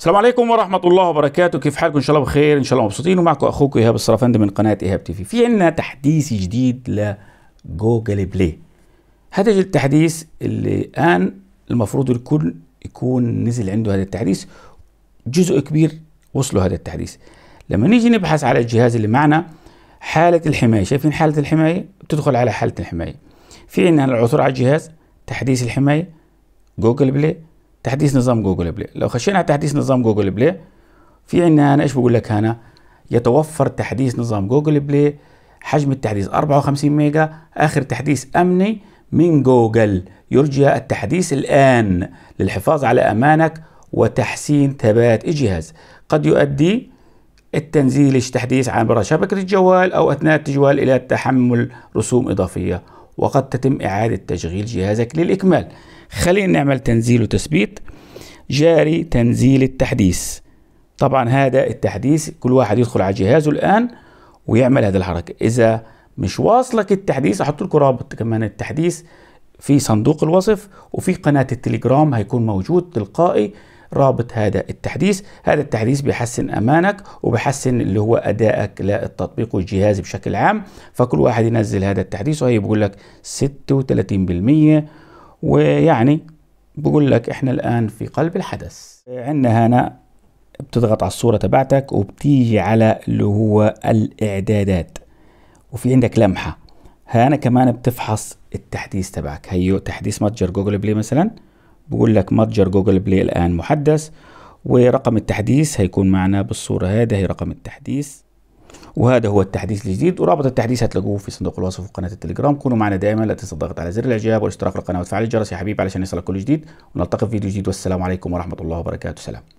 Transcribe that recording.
السلام عليكم ورحمة الله وبركاته كيف حالكم إن شاء الله بخير إن شاء الله مبسوطين ومعكم أخوكم إيهاب الصرافند من قناة إيهاب تيفي في عنا تحديث جديد لجوجل بلاي هذا التحديث اللي الآن المفروض الكل يكون نزل عنده هذا التحديث جزء كبير وصله هذا التحديث لما نيجي نبحث على الجهاز اللي معنا حالة الحماية شايفين حالة الحماية بتدخل على حالة الحماية في عنا العثور على الجهاز تحديث الحماية جوجل بلاي تحديث نظام جوجل بلاي لو خشينا على تحديث نظام جوجل بلاي في عندنا هنا ايش بقول لك هنا يتوفر تحديث نظام جوجل بلاي حجم التحديث 54 ميجا اخر تحديث امني من جوجل يرجى التحديث الان للحفاظ على امانك وتحسين ثبات الجهاز قد يؤدي التنزيل تحديث عبر شبكة الجوال أو أثناء التجوال إلى تحمل رسوم إضافية وقد تتم إعادة تشغيل جهازك للإكمال خلينا نعمل تنزيل وتثبيت جاري تنزيل التحديث طبعا هذا التحديث كل واحد يدخل على جهازه الآن ويعمل هذه الحركة إذا مش واصلك التحديث أحط لكم رابط كمان التحديث في صندوق الوصف وفي قناة التليجرام هيكون موجود تلقائي رابط هذا التحديث هذا التحديث بيحسن أمانك وبيحسن اللي هو أدائك للتطبيق والجهاز بشكل عام فكل واحد ينزل هذا التحديث وهي بيقول لك 36% ويعني بقول لك احنا الان في قلب الحدث عندنا هنا بتضغط على الصوره تبعتك وبتيجي على اللي هو الاعدادات وفي عندك لمحه هنا كمان بتفحص التحديث تبعك هيو تحديث متجر جوجل بلاي مثلا بقول لك متجر جوجل بلاي الآن محدث ورقم التحديث هيكون معنا بالصورة هذا هي رقم التحديث وهذا هو التحديث الجديد ورابط التحديث هتلاقوه في صندوق الوصف في قناة التليجرام كونوا معنا دائما لا تنسوا الضغط على زر الاعجاب والاشتراك في القناة وتفعيل الجرس يا حبيبي علشان يصلك كل جديد ونلتقي في فيديو جديد والسلام عليكم ورحمة الله وبركاته سلام